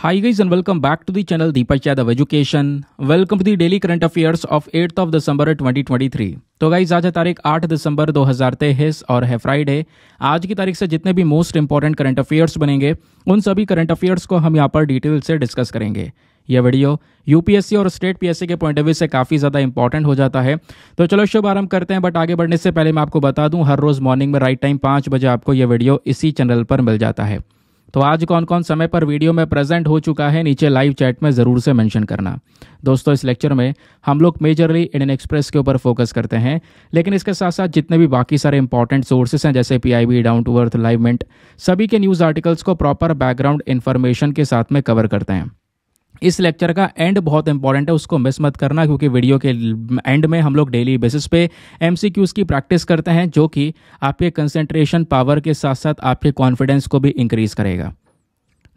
Hi guys and welcome back to the channel Deepak Yadav Education. Welcome to the daily current affairs of 8th of December 2023. तो guys आज है तारीख 8 दिसंबर 2023 और है Friday आज की तारीख से जितने भी मोस्ट इंपॉर्टेंट करंट अफेयर्स बनेंगे उन सभी करंट अफेयर्स को हम यहाँ पर डिटेल से डिस्कस करेंगे यह वीडियो यूपीएससी और स्टेट पीएससी के पॉइंट ऑफ व्यू से काफ़ी ज़्यादा इंपॉर्टेंट हो जाता है तो चलो शुभ आरंभ करते हैं बट आगे बढ़ने से पहले मैं आपको बता दूं हर रोज़ मॉर्निंग में राइट टाइम पाँच बजे आपको यह वीडियो इसी चैनल पर मिल जाता है तो आज कौन कौन समय पर वीडियो में प्रेजेंट हो चुका है नीचे लाइव चैट में ज़रूर से मेंशन करना दोस्तों इस लेक्चर में हम लोग मेजरली इंडियन एक्सप्रेस के ऊपर फोकस करते हैं लेकिन इसके साथ साथ जितने भी बाकी सारे इंपॉर्टेंट सोर्सेस हैं जैसे P I B down to earth Livemint सभी के न्यूज़ आर्टिकल्स को प्रॉपर बैकग्राउंड इन्फॉर्मेशन के साथ में कवर करते हैं इस लेक्चर का एंड बहुत इंपॉर्टेंट है उसको मिस मत करना क्योंकि वीडियो के एंड में हम लोग डेली बेसिस पे एम की प्रैक्टिस करते हैं जो कि आपके कंसंट्रेशन पावर के साथ साथ आपके कॉन्फिडेंस को भी इंक्रीज करेगा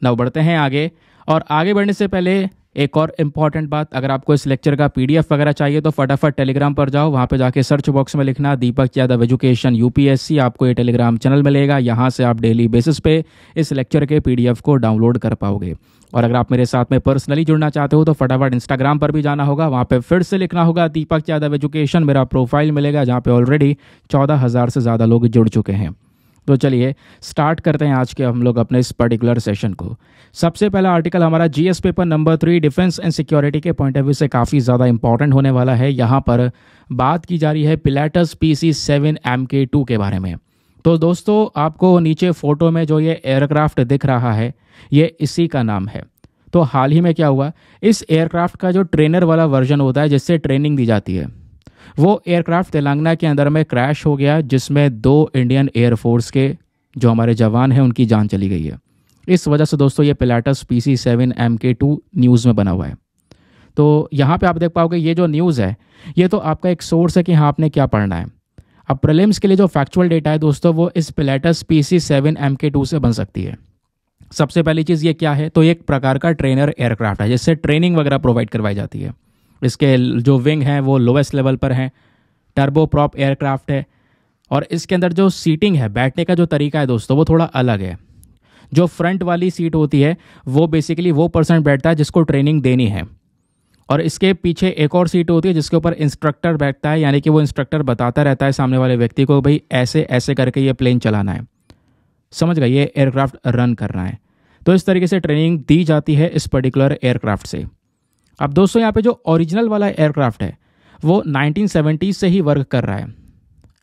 नाउ बढ़ते हैं आगे और आगे बढ़ने से पहले एक और इम्पॉर्टेंट बात अगर आपको इस लेक्चर का पीडीएफ वगैरह चाहिए तो फटाफट टेलीग्राम पर जाओ वहाँ पे जाके सर्च बॉक्स में लिखना दीपक यादव एजुकेशन यूपीएससी आपको ये टेलीग्राम चैनल मिलेगा यहाँ से आप डेली बेसिस पे इस लेक्चर के पीडीएफ को डाउनलोड कर पाओगे और अगर आप मेरे साथ में पर्सनली जुड़ना चाहते हो तो फटाफट इंस्टाग्राम पर भी जाना होगा वहाँ पर फिर से लिखना होगा दीपक यादव एजुकेशन मेरा प्रोफाइल मिलेगा जहाँ पर ऑलरेडी चौदह से ज़्यादा लोग जुड़ चुके हैं तो चलिए स्टार्ट करते हैं आज के हम लोग अपने इस पर्टिकुलर सेशन को सबसे पहला आर्टिकल हमारा GS paper number three defence and security के पॉइंट ऑफ व्यू से काफ़ी ज़्यादा इंपॉर्टेंट होने वाला है यहाँ पर बात की जा रही है Pilatus P C seven M K two के बारे में तो दोस्तों आपको नीचे फ़ोटो में जो ये एयरक्राफ्ट दिख रहा है ये इसी का नाम है तो हाल ही में क्या हुआ इस एयरक्राफ्ट का जो ट्रेनर वाला वर्जन होता है जिससे ट्रेनिंग दी जाती है वो एयरक्राफ्ट तेलंगाना के अंदर में क्रैश हो गया जिसमें दो इंडियन एयरफोर्स के जो हमारे जवान हैं उनकी जान चली गई है इस वजह से दोस्तों ये Pilatus P C seven M K two news में बना हुआ है तो यहाँ पे आप देख पाओगे ये जो न्यूज़ है ये तो आपका एक सोर्स है कि हाँ आपने क्या पढ़ना है अब प्रलिम्स के लिए जो फैक्चुअल डेटा है दोस्तों वो इस Pilatus P C seven M K two से बन सकती है सबसे पहली चीज़ ये क्या है तो एक प्रकार का ट्रेनर एयरक्राफ्ट है जिससे ट्रेनिंग वगैरह प्रोवाइड करवाई जाती है इसके जो विंग हैं वो लोवेस्ट लेवल पर हैं टर्बो प्रॉप एयरक्राफ्ट है और इसके अंदर जो सीटिंग है बैठने का जो तरीका है दोस्तों वो थोड़ा अलग है जो फ्रंट वाली सीट होती है वो बेसिकली वो पर्सन बैठता है जिसको ट्रेनिंग देनी है और इसके पीछे एक और सीट होती है जिसके ऊपर इंस्ट्रक्टर बैठता है यानी कि वो इंस्ट्रक्टर बताता रहता है सामने वाले व्यक्ति को भाई ऐसे ऐसे करके ये प्लेन चलाना है समझ गए ये एयरक्राफ्ट रन करना है तो इस तरीके से ट्रेनिंग दी जाती है इस पर्टिकुलर एयरक्राफ्ट से अब दोस्तों यहाँ पे जो ओरिजिनल वाला एयरक्राफ्ट है वो 1970 से ही वर्क कर रहा है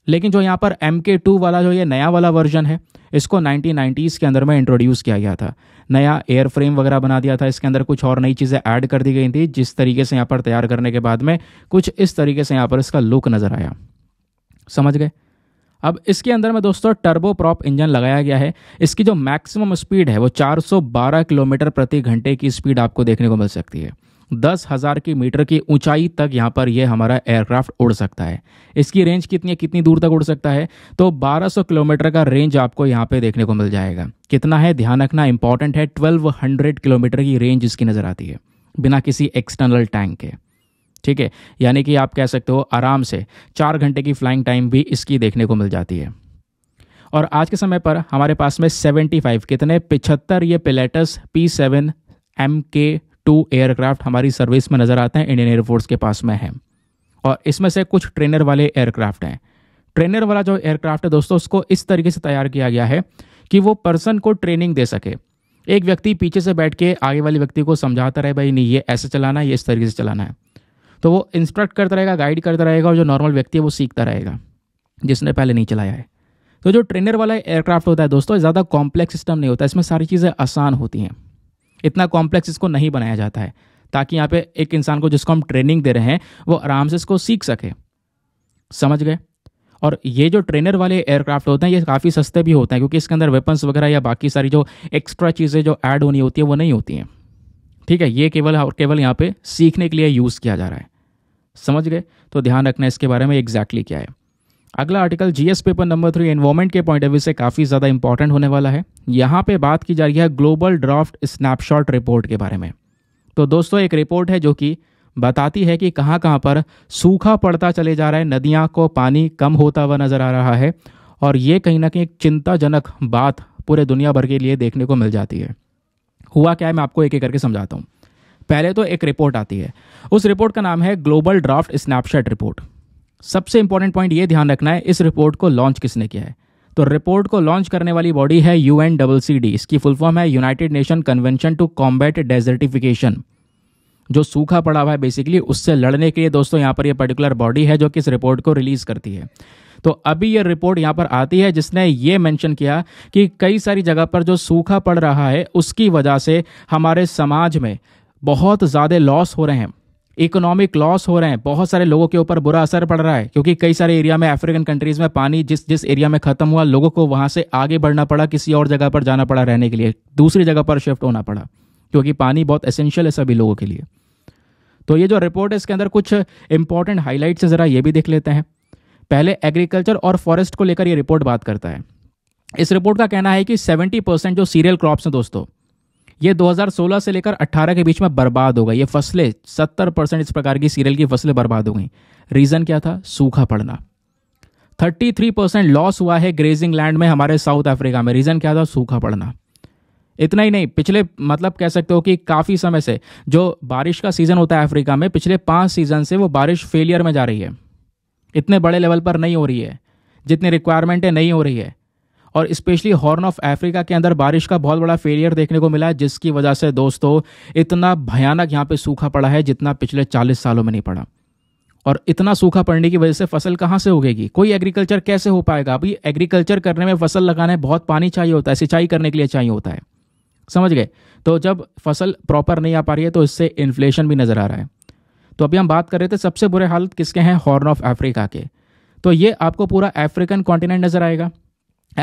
लेकिन जो यहाँ पर एम के टू वाला जो ये नया वाला वर्जन है इसको 1990s के अंदर में इंट्रोड्यूस किया गया था नया एयर फ्रेम वगैरह बना दिया था इसके अंदर कुछ और नई चीज़ें ऐड कर दी गई थी जिस तरीके से यहाँ पर तैयार करने के बाद में कुछ इस तरीके से यहाँ पर इसका लुक नज़र आया समझ गए अब इसके अंदर में दोस्तों टर्बो प्रॉप इंजन लगाया गया है इसकी जो मैक्सिमम स्पीड है वो 412 किलोमीटर प्रति घंटे की स्पीड आपको देखने को मिल सकती है दस हज़ार के मीटर की ऊंचाई तक यहाँ पर यह हमारा एयरक्राफ्ट उड़ सकता है इसकी रेंज कितनी है कितनी दूर तक उड़ सकता है तो 1200 किलोमीटर का रेंज आपको यहाँ पे देखने को मिल जाएगा कितना है ध्यान रखना इंपॉर्टेंट है 1200 किलोमीटर की रेंज इसकी नज़र आती है बिना किसी एक्सटर्नल टैंक के ठीक है यानी कि आप कह सकते हो आराम से चार घंटे की फ्लाइंग टाइम भी इसकी देखने को मिल जाती है और आज के समय पर हमारे पास में 75 कितने 75 ये Pilatus P seven M K two aircraft हमारी सर्विस में नज़र आते हैं इंडियन एयरफोर्स के पास में हैं और इसमें से कुछ ट्रेनर वाले एयरक्राफ्ट हैं ट्रेनर वाला जो एयरक्राफ्ट है दोस्तों उसको इस तरीके से तैयार किया गया है कि वो पर्सन को ट्रेनिंग दे सके एक व्यक्ति पीछे से बैठ के आगे वाले व्यक्ति को समझाता रहे भाई नहीं ये ऐसे चलाना है ये इस तरीके से चलाना है तो वो इंस्ट्रक्ट करता रहेगा गाइड करता रहेगा और जो नॉर्मल व्यक्ति है वो सीखता रहेगा जिसने पहले नहीं चलाया है तो जो ट्रेनर वाला एयरक्राफ्ट होता है दोस्तों ज़्यादा कॉम्प्लेक्स सिस्टम नहीं होता इसमें सारी चीज़ें आसान होती हैं इतना कॉम्प्लेक्स इसको नहीं बनाया जाता है ताकि यहाँ पे एक इंसान को जिसको हम ट्रेनिंग दे रहे हैं वो आराम से इसको सीख सके समझ गए और ये जो ट्रेनर वाले एयरक्राफ्ट होते हैं ये काफ़ी सस्ते भी होते हैं क्योंकि इसके अंदर वेपन्स वगैरह या बाकी सारी जो एक्स्ट्रा चीज़ें जो ऐड होनी होती है वो नहीं होती हैं ठीक है ये केवल और केवल यहाँ पे सीखने के लिए यूज़ किया जा रहा है समझ गए तो ध्यान रखना इसके बारे में एग्जैक्टली क्या है अगला article GS paper number three environment के पॉइंट ऑफ व्यू से काफ़ी ज़्यादा इंपॉर्टेंट होने वाला है यहाँ पे बात की जा रही है ग्लोबल ड्राफ्ट स्नैपशॉट रिपोर्ट के बारे में तो दोस्तों एक रिपोर्ट है जो कि बताती है कि कहाँ कहाँ पर सूखा पड़ता चले जा रहा है नदियाँ को पानी कम होता हुआ नज़र आ रहा है और ये कहीं ना कहीं एक चिंताजनक बात पूरे दुनिया भर के लिए देखने को मिल जाती है हुआ क्या है मैं आपको एक एक करके समझाता हूँ पहले तो एक रिपोर्ट आती है उस रिपोर्ट का नाम है ग्लोबल ड्राफ्ट स्नैपशॉट रिपोर्ट सबसे इंपॉर्टेंट पॉइंट ये ध्यान रखना है इस रिपोर्ट को लॉन्च किसने किया है तो रिपोर्ट को लॉन्च करने वाली बॉडी है U N double C D इसकी फुल फॉर्म है United nation convention to combat desertification जो सूखा पड़ा हुआ है बेसिकली उससे लड़ने के लिए दोस्तों यहाँ पर ये पर्टिकुलर बॉडी है जो कि इस रिपोर्ट को रिलीज करती है तो अभी ये रिपोर्ट यहाँ पर आती है जिसने ये मेंशन किया कि कई सारी जगह पर जो सूखा पड़ रहा है उसकी वजह से हमारे समाज में बहुत ज़्यादा लॉस हो रहे हैं इकोनॉमिक लॉस हो रहे हैं बहुत सारे लोगों के ऊपर बुरा असर पड़ रहा है क्योंकि कई सारे एरिया में अफ्रीकन कंट्रीज में पानी जिस जिस एरिया में खत्म हुआ लोगों को वहां से आगे बढ़ना पड़ा किसी और जगह पर जाना पड़ा रहने के लिए दूसरी जगह पर शिफ्ट होना पड़ा क्योंकि पानी बहुत एसेंशियल है सभी लोगों के लिए तो ये जो रिपोर्ट है इसके अंदर कुछ इंपॉर्टेंट हाईलाइट्स ज़रा ये भी देख लेते हैं पहले एग्रीकल्चर और फॉरेस्ट को लेकर ये रिपोर्ट बात करता है इस रिपोर्ट का कहना है कि 70 परसेंट जो सीरियल क्रॉप्स हैं दोस्तों ये 2016 से लेकर 18 के बीच में बर्बाद हो गई ये फसलें 70 परसेंट इस प्रकार की सीरियल की फसलें बर्बाद हो गई रीज़न क्या था सूखा पड़ना 33 परसेंट लॉस हुआ है ग्रेजिंग लैंड में हमारे साउथ अफ्रीका में रीज़न क्या था सूखा पड़ना इतना ही नहीं पिछले मतलब कह सकते हो कि काफ़ी समय से जो बारिश का सीज़न होता है अफ्रीका में पिछले पाँच सीज़न से वो बारिश फेलियर में जा रही है इतने बड़े लेवल पर नहीं हो रही है जितनी रिक्वायरमेंटें नहीं हो रही है और स्पेशली हॉर्न ऑफ अफ्रीका के अंदर बारिश का बहुत बड़ा फेलियर देखने को मिला है जिसकी वजह से दोस्तों इतना भयानक यहाँ पे सूखा पड़ा है जितना पिछले चालीस सालों में नहीं पड़ा और इतना सूखा पड़ने की वजह से फसल कहाँ से उगेगी कोई एग्रीकल्चर कैसे हो पाएगा अभी एग्रीकल्चर करने में फसल लगाने बहुत पानी चाहिए होता है सिंचाई करने के लिए चाहिए होता है समझ गए तो जब फसल प्रॉपर नहीं आ पा रही है तो इससे इन्फ्लेशन भी नज़र आ रहा है तो अभी हम बात कर रहे थे सबसे बुरे हालत किसके हैं हॉर्न ऑफ अफ्रीका के तो ये आपको पूरा अफ्रीकन कॉन्टिनेंट नज़र आएगा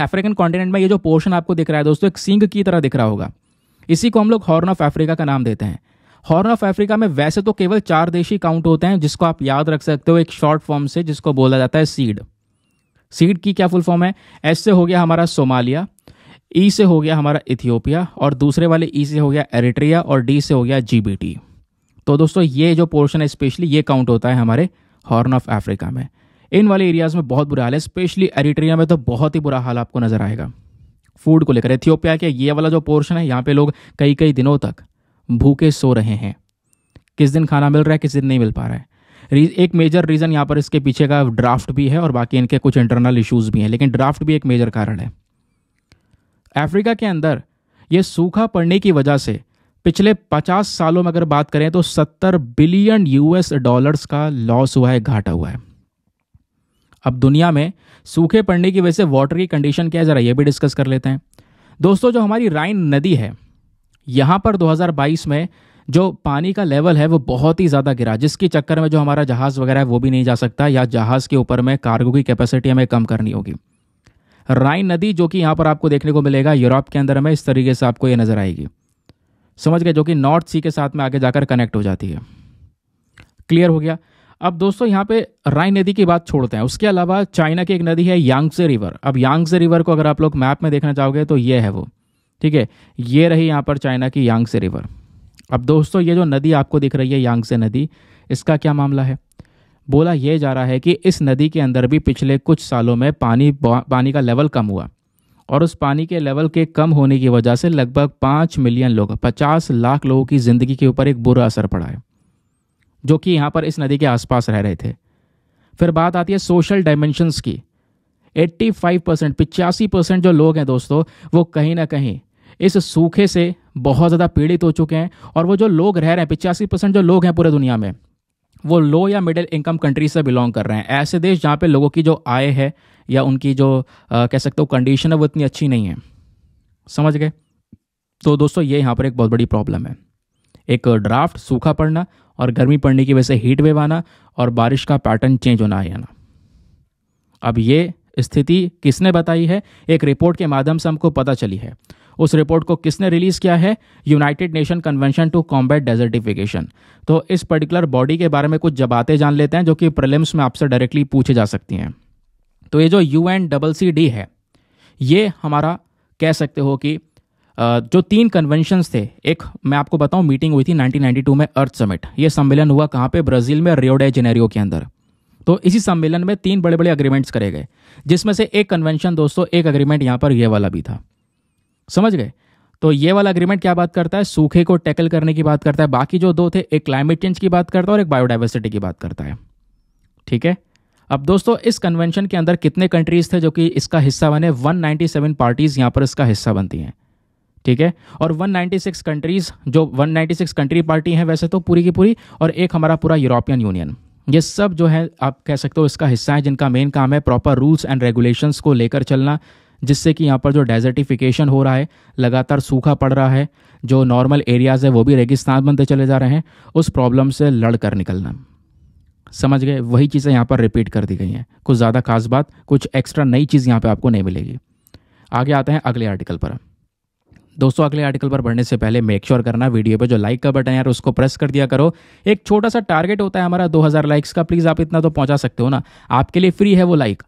अफ्रीकन कॉन्टिनेंट में ये जो पोर्शन आपको दिख रहा है दोस्तों एक सिंग की तरह दिख रहा होगा इसी को हम लोग हॉर्न ऑफ अफ्रीका का नाम देते हैं हॉर्न ऑफ अफ्रीका में वैसे तो केवल चार देश ही काउंट होते हैं जिसको आप याद रख सकते हो एक शॉर्ट फॉर्म से जिसको बोला जाता है सीड सीड की क्या फुल फॉर्म है एस से हो गया हमारा सोमालिया ई e से हो गया हमारा इथियोपिया और दूसरे वाले ई e से हो गया एरिट्रिया और डी से हो गया जीबीटी तो दोस्तों ये जो पोर्शन है स्पेशली ये काउंट होता है हमारे हॉर्न ऑफ अफ्रीका में इन वाले एरियाज़ में बहुत बुरा हाल है स्पेशली एरिट्रिया में तो बहुत ही बुरा हाल आपको नज़र आएगा फूड को लेकर एथियोपिया के ये वाला जो पोर्शन है यहाँ पे लोग कई कई दिनों तक भूखे सो रहे हैं किस दिन खाना मिल रहा है किस दिन नहीं मिल पा रहा है एक मेजर रीज़न यहाँ पर इसके पीछे का ड्राफ्ट भी है और बाकी इनके कुछ इंटरनल इश्यूज भी हैं लेकिन ड्राफ्ट भी एक मेजर कारण है अफ्रीका के अंदर ये सूखा पड़ने की वजह से पिछले 50 सालों में अगर बात करें तो 70 बिलियन यूएस डॉलर्स का लॉस हुआ है घाटा हुआ है अब दुनिया में सूखे पड़ने की वजह से वाटर की कंडीशन क्या है ज़रा ये भी डिस्कस कर लेते हैं दोस्तों जो हमारी राइन नदी है यहाँ पर 2022 में जो पानी का लेवल है वो बहुत ही ज़्यादा गिरा जिसके चक्कर में जो हमारा जहाज़ वगैरह है वो भी नहीं जा सकता या जहाज़ के ऊपर में कार्गो की कैपेसिटी हमें कम करनी होगी राइन नदी जो कि यहाँ पर आपको देखने को मिलेगा यूरोप के अंदर हमें इस तरीके से आपको ये नज़र आएगी समझ गए जो कि नॉर्थ सी के साथ में आगे जाकर कनेक्ट हो जाती है क्लियर हो गया अब दोस्तों यहाँ पे राय नदी की बात छोड़ते हैं उसके अलावा चाइना की एक नदी है यांगसे रिवर अब यांगसे रिवर को अगर आप लोग मैप में देखना चाहोगे तो ये है वो ठीक है ये रही यहाँ पर चाइना की यांगसे रिवर अब दोस्तों ये जो नदी आपको दिख रही है यांगसे नदी इसका क्या मामला है बोला यह जा रहा है कि इस नदी के अंदर भी पिछले कुछ सालों में पानी पानी का लेवल कम हुआ और उस पानी के लेवल के कम होने की वजह से लगभग पाँच मिलियन लोग पचास लाख लोगों की ज़िंदगी के ऊपर एक बुरा असर पड़ा है जो कि यहाँ पर इस नदी के आसपास रह रहे थे फिर बात आती है सोशल डायमेंशंस की 85 परसेंट पिचासी परसेंट जो लोग हैं दोस्तों वो कहीं ना कहीं इस सूखे से बहुत ज़्यादा पीड़ित हो चुके हैं और वो जो लोग रह रहे हैं पिचासी परसेंट जो लोग हैं पूरे दुनिया में वो लो या मिडिल इनकम कंट्री से बिलोंग कर रहे हैं ऐसे देश जहाँ पे लोगों की जो आय है या उनकी जो आ, कह सकते हो कंडीशन है वो इतनी अच्छी नहीं है समझ गए तो दोस्तों ये यहाँ पर एक बहुत बड़ी प्रॉब्लम है एक ड्राफ्ट सूखा पड़ना और गर्मी पड़ने की वजह से हीट वेव आना और बारिश का पैटर्न चेंज होना आना अब ये स्थिति किसने बताई है एक रिपोर्ट के माध्यम से हमको पता चली है उस रिपोर्ट को किसने रिलीज किया है United nation convention to combat desertification तो इस पर्टिकुलर बॉडी के बारे में कुछ जबातें जान लेते हैं जो कि प्रलिम्स में आपसे डायरेक्टली पूछी जा सकती हैं तो ये जो U N double C D है ये हमारा कह सकते हो कि जो तीन कन्वेंशन थे एक मैं आपको बताऊं मीटिंग हुई थी 1992 में अर्थ समिट ये सम्मेलन हुआ कहाँ पे ब्राज़ील में रियोडे जेनेरियो के अंदर तो इसी सम्मेलन में तीन बड़े बड़े अग्रीमेंट्स करे गए जिसमें से एक कन्वेंशन दोस्तों एक अग्रीमेंट यहाँ पर यह वाला भी था समझ गए तो ये वाला अग्रीमेंट क्या बात करता है सूखे को टैकल करने की बात करता है बाकी जो दो थे एक क्लाइमेट चेंज की बात करता है और एक बायोडाइवर्सिटी की बात करता है ठीक है अब दोस्तों इस कन्वेंशन के अंदर कितने कंट्रीज थे जो कि इसका हिस्सा बने 197 पार्टीज यहां पर इसका हिस्सा बनती हैं ठीक है और 196 कंट्रीज़ जो 196 कंट्री पार्टी हैं वैसे तो पूरी की पूरी और एक हमारा पूरा यूरोपियन यूनियन ये सब जो है आप कह सकते हो इसका हिस्सा है जिनका मेन काम है प्रॉपर रूल्स एंड रेगुलेशंस को लेकर चलना जिससे कि यहाँ पर जो डेजर्टिफिकेशन हो रहा है लगातार सूखा पड़ रहा है जो नॉर्मल एरियाज़ है वो भी रेगिस्तान बनते चले जा रहे हैं उस प्रॉब्लम से लड़ कर निकलना समझ गए वही चीज़ें यहाँ पर रिपीट कर दी गई हैं कुछ ज़्यादा खास बात कुछ एक्स्ट्रा नई चीज़ यहाँ पर आपको नहीं मिलेगी आगे आते हैं अगले आर्टिकल पर दोस्तों अगले आर्टिकल पर बढ़ने से पहले मेक श्योर करना वीडियो पे जो लाइक का बटन यार उसको प्रेस कर दिया करो एक छोटा सा टारगेट होता है हमारा 2000 लाइक्स का प्लीज़ आप इतना तो पहुंचा सकते हो ना आपके लिए फ्री है वो लाइक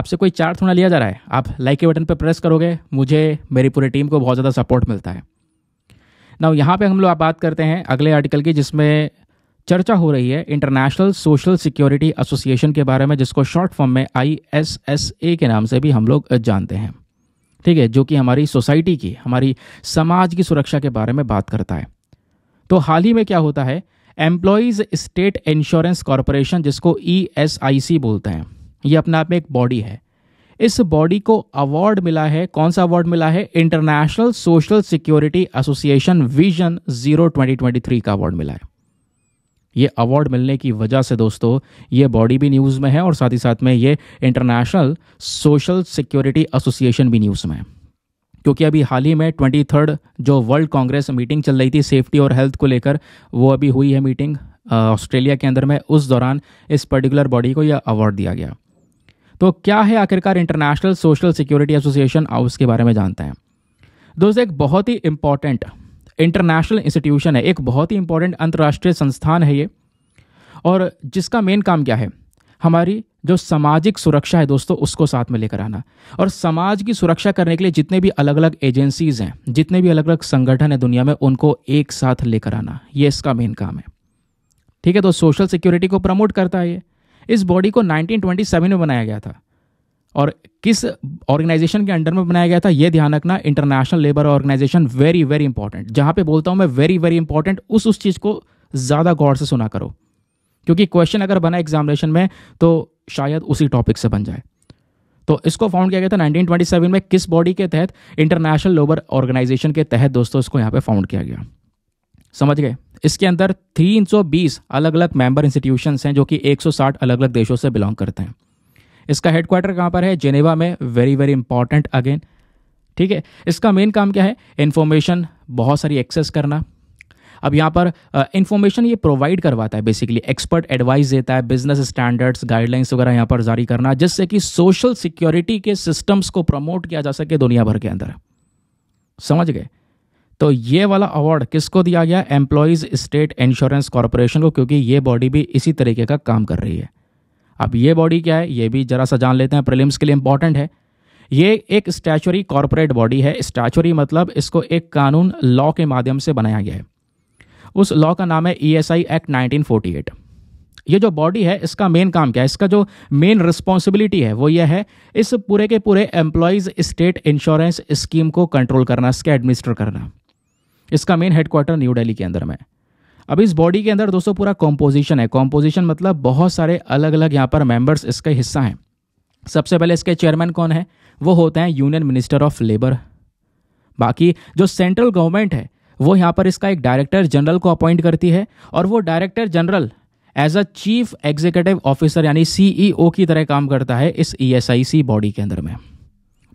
आपसे कोई चार्ज थोड़ा लिया जा रहा है आप लाइक के बटन पर प्रेस करोगे मुझे मेरी पूरी टीम को बहुत ज़्यादा सपोर्ट मिलता है ना यहाँ पर हम लोग आप बात करते हैं अगले आर्टिकल की जिसमें चर्चा हो रही है इंटरनेशनल सोशल सिक्योरिटी एसोसिएशन के बारे में जिसको शॉर्ट फॉर्म में आई के नाम से भी हम लोग जानते हैं ठीक है जो कि हमारी सोसाइटी की हमारी समाज की सुरक्षा के बारे में बात करता है तो हाल ही में क्या होता है एम्प्लॉयज़ स्टेट इंश्योरेंस कॉरपोरेशन जिसको ई e बोलते हैं ये अपने आप में एक बॉडी है इस बॉडी को अवार्ड मिला है कौन सा अवार्ड मिला है international social security association vision zero three का अवार्ड मिला है ये अवार्ड मिलने की वजह से दोस्तों ये बॉडी भी न्यूज़ में है और साथ ही साथ में ये इंटरनेशनल सोशल सिक्योरिटी एसोसिएशन भी न्यूज़ में है क्योंकि अभी हाल ही में ट्वेंटी थर्ड जो वर्ल्ड कांग्रेस मीटिंग चल रही थी सेफ्टी और हेल्थ को लेकर वो अभी हुई है मीटिंग ऑस्ट्रेलिया के अंदर में उस दौरान इस पर्टिकुलर बॉडी को यह अवार्ड दिया गया तो क्या है आखिरकार इंटरनेशनल सोशल सिक्योरिटी एसोसिएशन उसके बारे में जानते हैं दोस्तों एक बहुत ही इंपॉर्टेंट इंटरनेशनल इंस्टीट्यूशन है एक बहुत ही इंपॉर्टेंट अंतर्राष्ट्रीय संस्थान है ये और जिसका मेन काम क्या है हमारी जो सामाजिक सुरक्षा है दोस्तों उसको साथ में लेकर आना और समाज की सुरक्षा करने के लिए जितने भी अलग अलग एजेंसीज हैं जितने भी अलग अलग संगठन हैं दुनिया में उनको एक साथ लेकर आना ये इसका मेन काम है ठीक है तो सोशल सिक्योरिटी को प्रमोट करता है ये इस बॉडी को 1927 में बनाया गया था और किस ऑर्गेनाइजेशन के अंडर में बनाया गया था यह ध्यान रखना international labour organisation very very important जहां पे बोलता हूं मैं वेरी वेरी इंपॉर्टेंट उस उस चीज को ज्यादा गौर से सुना करो क्योंकि क्वेश्चन अगर बना एग्जामिनेशन में तो शायद उसी टॉपिक से बन जाए तो इसको फाउंड किया गया था नाइनटीन में किस बॉडी के तहत इंटरनेशनल लेबर ऑर्गेनाइजेशन के तहत दोस्तों इसको यहां पर फाउंड किया गया समझ गए इसके अंदर 320 अलग अलग मेंबर इंस्टीट्यूशंस हैं जो कि 160 अलग अलग देशों से बिलोंग करते हैं इसका हेडक्वार्टर कहाँ पर है जेनेवा में वेरी वेरी इंपॉर्टेंट अगेन ठीक है इसका मेन काम क्या है इन्फॉर्मेशन बहुत सारी एक्सेस करना अब यहाँ पर इन्फॉर्मेशन uh, ये प्रोवाइड करवाता है बेसिकली एक्सपर्ट एडवाइस देता है बिजनेस स्टैंडर्ड्स गाइडलाइंस वगैरह यहाँ पर जारी करना जिससे कि सोशल सिक्योरिटी के सिस्टम्स को प्रमोट किया जा सके दुनिया भर के अंदर समझ गए तो ये वाला अवार्ड किसको दिया गया एम्प्लॉयज़ स्टेट इंश्योरेंस कॉरपोरेशन को क्योंकि ये बॉडी भी इसी तरीके का काम कर रही है अब ये बॉडी क्या है ये भी जरा सा जान लेते हैं प्रिलिम्स के लिए इंपॉर्टेंट है ये एक स्टैचुरी कॉरपोरेट बॉडी है स्टैचुरी मतलब इसको एक कानून लॉ के माध्यम से बनाया गया है उस लॉ का नाम है E S I act nineteen forty eight ये जो बॉडी है इसका मेन काम क्या है इसका जो मेन रिस्पॉन्सिबिलिटी है वो यह है इस पूरे के पूरे एम्प्लॉयज़ स्टेट इंश्योरेंस स्कीम को कंट्रोल करना इसके एडमिनिस्टर करना इसका मेन हेडक्वार्टर न्यू डेली के अंदर में है अब इस बॉडी के अंदर दोस्तों पूरा कॉम्पोजिशन है कॉम्पोजिशन मतलब बहुत सारे अलग अलग यहाँ पर मेंबर्स इसके हिस्सा हैं सबसे पहले इसके चेयरमैन कौन है वो होते हैं यूनियन मिनिस्टर ऑफ लेबर बाकी जो सेंट्रल गवर्नमेंट है वो यहाँ पर इसका एक डायरेक्टर जनरल को अपॉइंट करती है और वो director general as a chief executive officer यानी सीईओ e की तरह काम करता है इस ईएसआईसी e बॉडी के अंदर में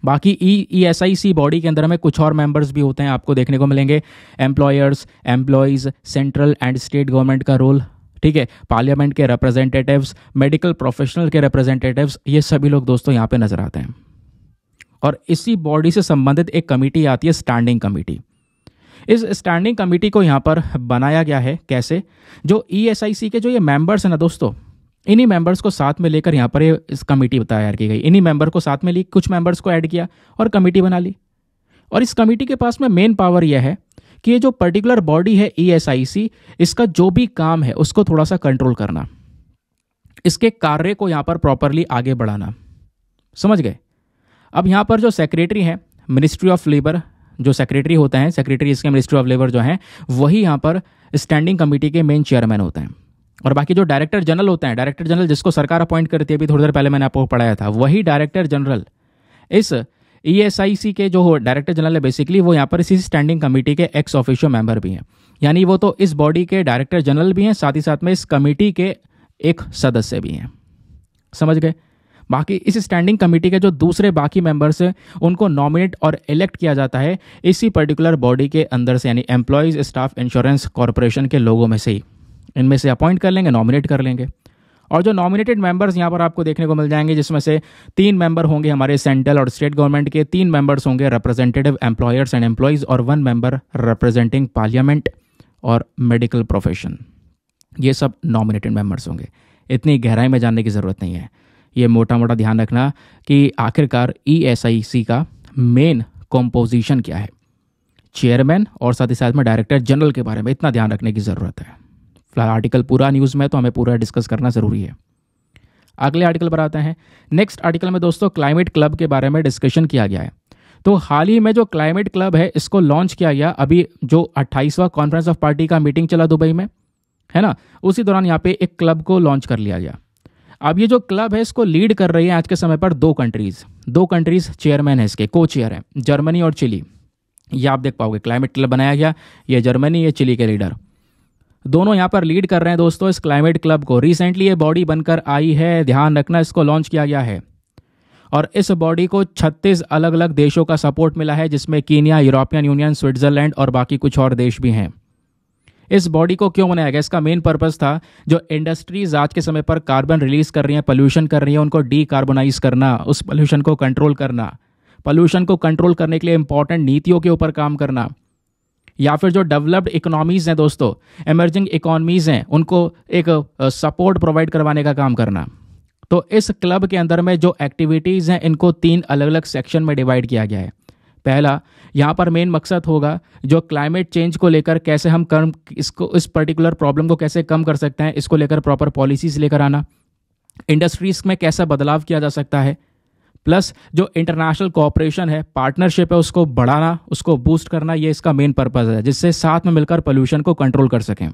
बाकी ई ई एस आई सी बॉडी के अंदर हमें कुछ और मेंबर्स भी होते हैं आपको देखने को मिलेंगे employers employees central and state government का रोल ठीक है पार्लियामेंट के रिप्रेजेंटेटिव्स मेडिकल प्रोफेशनल के रिप्रेजेंटेटिव्स ये सभी लोग दोस्तों यहाँ पे नज़र आते हैं और इसी बॉडी से संबंधित एक कमेटी आती है स्टैंडिंग कमेटी इस स्टैंडिंग कमेटी को यहाँ पर बनाया गया है कैसे जो ई e के जो ये मेंबर्स हैं ना दोस्तों इन्हीं मेंबर्स को साथ में लेकर यहाँ पर ये इस कमेटी तैयार की गई इन्हीं मेंबर को साथ में ली कुछ मेंबर्स को ऐड किया और कमेटी बना ली और इस कमेटी के पास में मेन पावर यह है कि ये जो पर्टिकुलर बॉडी है ई e इसका जो भी काम है उसको थोड़ा सा कंट्रोल करना इसके कार्य को यहाँ पर प्रॉपरली आगे बढ़ाना समझ गए अब यहाँ पर जो सेक्रेटरी हैं मिनिस्ट्री ऑफ लेबर जो सेक्रेटरी होते हैं सेक्रेटरी इसके मिनिस्ट्री ऑफ लेबर जो हैं वही यहाँ पर स्टैंडिंग कमेटी के मेन चेयरमैन होते हैं और बाकी जो डायरेक्टर जनरल होते हैं डायरेक्टर जनरल जिसको सरकार अपॉइंट करती है अभी थोड़ी देर पहले मैंने आपको पढ़ाया था वही डायरेक्टर जनरल इस ई e के जो डायरेक्टर जनरल है बेसिकली वो यहाँ पर इसी स्टैंडिंग कमेटी के एक्स ऑफिशियल मेंबर भी हैं यानी वो तो इस बॉडी के डायरेक्टर जनरल भी हैं साथ ही साथ में इस कमेटी के एक सदस्य भी हैं समझ गए बाकी इस स्टैंडिंग कमेटी के जो दूसरे बाकी मेंबर्स हैं उनको नॉमिनेट और इलेक्ट किया जाता है इसी पर्टिकुलर बॉडी के अंदर से यानी एम्प्लॉयज़ स्टाफ इंश्योरेंस कॉरपोरेशन के लोगों में से ही इनमें से अपॉइंट कर लेंगे नॉमिनेट कर लेंगे और जो नॉमिनेटेड मेंबर्स यहाँ पर आपको देखने को मिल जाएंगे जिसमें से तीन मेंबर होंगे हमारे सेंट्रल और स्टेट गवर्नमेंट के तीन मेंबर्स होंगे रिप्रेजेंटेटिव एम्प्लॉयर्स एंड एम्प्लॉयज़ और वन मेंबर रिप्रेजेंटिंग पार्लियामेंट और मेडिकल प्रोफेशन ये सब नॉमिनेटेड मेंबर्स होंगे इतनी गहराई में जानने की ज़रूरत नहीं है ये मोटा मोटा ध्यान रखना कि आखिरकार ई e का मेन कॉम्पोजिशन क्या है चेयरमैन और साथ ही साथ में डायरेक्टर जनरल के बारे में इतना ध्यान रखने की ज़रूरत है फिलहाल आर्टिकल पूरा न्यूज़ में है तो हमें पूरा डिस्कस करना ज़रूरी है अगले आर्टिकल पर आते हैं नेक्स्ट आर्टिकल में दोस्तों क्लाइमेट क्लब के बारे में डिस्कशन किया गया है तो हाल ही में जो क्लाइमेट क्लब है इसको लॉन्च किया गया अभी जो अट्ठाईसवां कॉन्फ्रेंस ऑफ पार्टी का मीटिंग चला दुबई में है ना उसी दौरान यहाँ पे एक क्लब को लॉन्च कर लिया गया अब ये जो क्लब है इसको लीड कर रही है आज के समय पर दो कंट्रीज दो कंट्रीज चेयरमैन है इसके को चेयर हैं जर्मनी और चिली ये आप देख पाओगे क्लाइमेट क्लब बनाया गया ये जर्मनी ये चिली के लीडर दोनों यहाँ पर लीड कर रहे हैं दोस्तों इस क्लाइमेट क्लब को रिसेंटली ये बॉडी बनकर आई है ध्यान रखना इसको लॉन्च किया गया है और इस बॉडी को 36 अलग अलग देशों का सपोर्ट मिला है जिसमें कीनिया यूरोपियन यूनियन स्विट्जरलैंड और बाकी कुछ और देश भी हैं इस बॉडी को क्यों बनाया गया इसका मेन पर्पज था जो इंडस्ट्रीज आज के समय पर कार्बन रिलीज कर रही हैं पोल्यूशन कर रही हैं उनको डी करना उस पॉल्यूशन को कंट्रोल करना पॉल्यूशन को कंट्रोल करने के लिए इंपॉर्टेंट नीतियों के ऊपर काम करना या फिर जो डेवलप्ड इकोनॉमीज़ हैं दोस्तों एमर्जिंग इकोनॉमीज़ हैं उनको एक सपोर्ट प्रोवाइड करवाने का काम करना तो इस क्लब के अंदर में जो एक्टिविटीज़ हैं इनको तीन अलग अलग सेक्शन में डिवाइड किया गया है पहला यहाँ पर मेन मकसद होगा जो क्लाइमेट चेंज को लेकर कैसे हम कर्म इसको इस पर्टिकुलर प्रॉब्लम को कैसे कम कर सकते हैं इसको लेकर प्रॉपर पॉलिसीज़ लेकर आना इंडस्ट्रीज़ में कैसा बदलाव किया जा सकता है प्लस जो इंटरनेशनल कॉपरेशन है पार्टनरशिप है उसको बढ़ाना उसको बूस्ट करना ये इसका मेन पर्पज़ है जिससे साथ में मिलकर पोल्यूशन को कंट्रोल कर सकें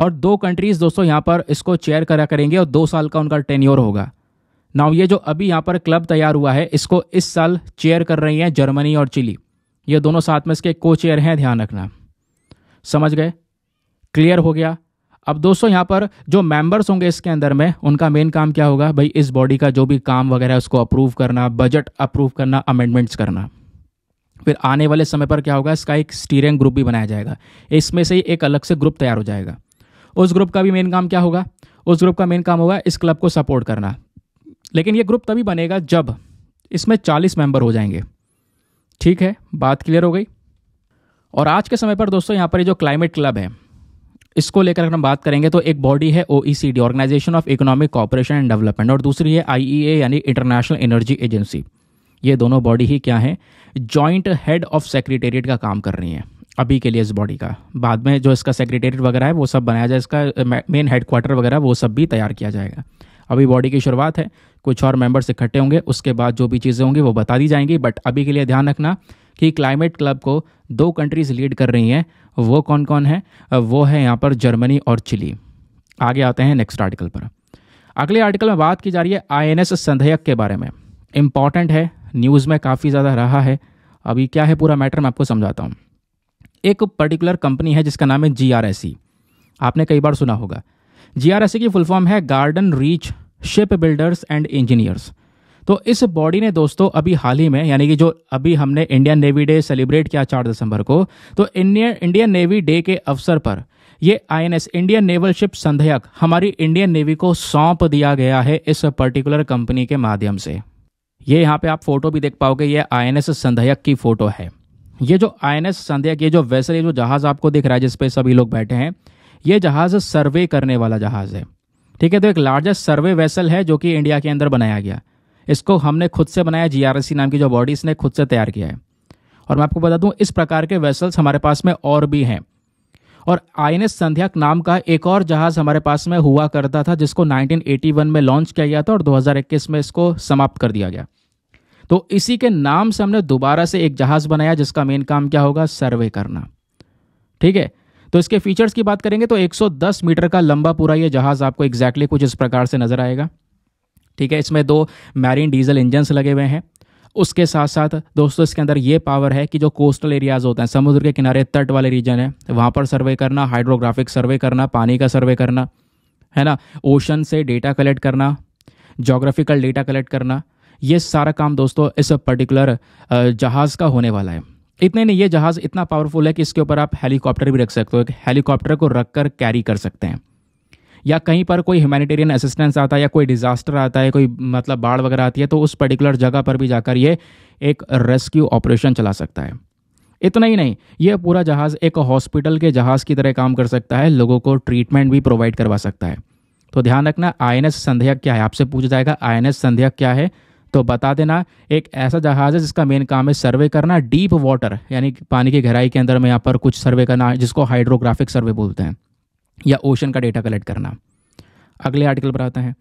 और दो कंट्रीज़ दोस्तों यहाँ पर इसको चेयर करा करेंगे और दो साल का उनका टेन्योर होगा नाउ ये जो अभी यहाँ पर क्लब तैयार हुआ है इसको इस साल चेयर कर रही हैं जर्मनी और चिली ये दोनों साथ में इसके को चेयर हैं ध्यान रखना समझ गए क्लियर हो गया अब दोस्तों यहाँ पर जो मेंबर्स होंगे इसके अंदर में उनका मेन काम क्या होगा भाई इस बॉडी का जो भी काम वगैरह उसको अप्रूव करना बजट अप्रूव करना अमेंडमेंट्स करना फिर आने वाले समय पर क्या होगा इसका एक स्टीयरिंग ग्रुप भी बनाया जाएगा इसमें से ही एक अलग से ग्रुप तैयार हो जाएगा उस ग्रुप का भी मेन काम क्या होगा उस ग्रुप का मेन काम होगा इस क्लब को सपोर्ट करना लेकिन ये ग्रुप तभी बनेगा जब इसमें चालीस मेंबर हो जाएंगे ठीक है बात क्लियर हो गई और आज के समय पर दोस्तों यहाँ पर ये जो क्लाइमेट क्लब है इसको लेकर अगर हम बात करेंगे तो एक बॉडी है OECD organisation of economic cooperation and development और दूसरी है आईईए e यानी इंटरनेशनल एनर्जी एजेंसी ये दोनों बॉडी ही क्या है जॉइंट हेड ऑफ सेक्रेटेरिएट का काम कर रही हैं अभी के लिए इस बॉडी का बाद में जो इसका सेक्रेटेरिएट वगैरह है वो सब बनाया जाए इसका मेन हेडक्वार्टर वगैरह वो सब भी तैयार किया जाएगा अभी बॉडी की शुरुआत है कुछ और मेंबर्स इकट्ठे होंगे उसके बाद जो भी चीज़ें होंगी वो बता दी जाएंगी बट अभी के लिए ध्यान रखना कि क्लाइमेट क्लब को दो कंट्रीज़ लीड कर रही हैं वो कौन कौन है वो है यहाँ पर जर्मनी और चिली आगे आते हैं नेक्स्ट आर्टिकल पर अगले आर्टिकल में बात की जा रही है आई एन एस के बारे में इम्पॉर्टेंट है न्यूज़ में काफ़ी ज़्यादा रहा है अभी क्या है पूरा मैटर मैं आपको समझाता हूँ एक पर्टिकुलर कंपनी है जिसका नाम है जी e। आपने कई बार सुना होगा जी e की फुल फॉर्म है garden reach ship builders and engineers तो इस बॉडी ने दोस्तों अभी हाल ही में यानी कि जो अभी हमने इंडियन नेवी डे सेलिब्रेट किया चार दिसंबर को तो इंडियन इंडियन नेवी डे के अवसर पर ये INS Indian naval ship Sandhayak हमारी इंडियन नेवी को सौंप दिया गया है इस पर्टिकुलर कंपनी के माध्यम से ये यहाँ पे आप फोटो भी देख पाओगे ये आईएनएस संधेयक की फोटो है ये जो आईएनएस संधेयक ये जो वैसे ये जो जहाज आपको दिख रहा है जिसपे सभी लोग बैठे हैं ये जहाज सर्वे करने वाला जहाज है ठीक है तो एक लार्जेस्ट सर्वे वेसल है जो कि इंडिया के अंदर बनाया गया इसको हमने खुद से बनाया जी नाम की जो बॉडी इसने खुद से तैयार किया है और मैं आपको बता दूं इस प्रकार के वेसल्स हमारे पास में और भी हैं और आई एन एस संध्याक नाम का एक और जहाज हमारे पास में हुआ करता था जिसको 1981 में लॉन्च किया गया था और 2021 में इसको समाप्त कर दिया गया तो इसी के नाम से हमने दोबारा से एक जहाज बनाया जिसका मेन काम क्या होगा सर्वे करना ठीक है तो इसके फीचर्स की बात करेंगे तो 110 मीटर का लंबा पूरा ये जहाज आपको एग्जैक्टली exactly कुछ इस प्रकार से नजर आएगा ठीक है इसमें दो मैरीन डीजल इंजन्स लगे हुए हैं उसके साथ साथ दोस्तों इसके अंदर ये पावर है कि जो कोस्टल एरियाज होते हैं समुद्र के किनारे तट वाले रीजन है वहाँ पर सर्वे करना हाइड्रोग्राफिक सर्वे करना पानी का सर्वे करना है ना ओशन से डेटा कलेक्ट करना जोग्राफिकल डेटा कलेक्ट करना ये सारा काम दोस्तों इस पर्टिकुलर जहाज़ का होने वाला है इतने नहीं ये जहाज़ इतना पावरफुल है कि इसके ऊपर आप हेलीकॉप्टर भी रख सकते हो एक हेलीकॉप्टर को रख कर कैरी कर सकते हैं या कहीं पर कोई ह्यूमैनिटेरियन असिस्टेंस आता है या कोई डिज़ास्टर आता है कोई मतलब बाढ़ वगैरह आती है तो उस पर्टिकुलर जगह पर भी जाकर ये एक रेस्क्यू ऑपरेशन चला सकता है इतना ही नहीं यह पूरा जहाज़ एक हॉस्पिटल के जहाज़ की तरह काम कर सकता है लोगों को ट्रीटमेंट भी प्रोवाइड करवा सकता है तो ध्यान रखना आई एन संध्या क्या है आपसे पूछ जाएगा आई एन संध्या क्या है तो बता देना एक ऐसा जहाज़ है जिसका मेन काम है सर्वे करना डीप वाटर यानी पानी की गहराई के अंदर में यहाँ पर कुछ सर्वे करना जिसको हाइड्रोग्राफिक सर्वे बोलते हैं या ओशन का डेटा कलेक्ट करना अगले आर्टिकल पर आते हैं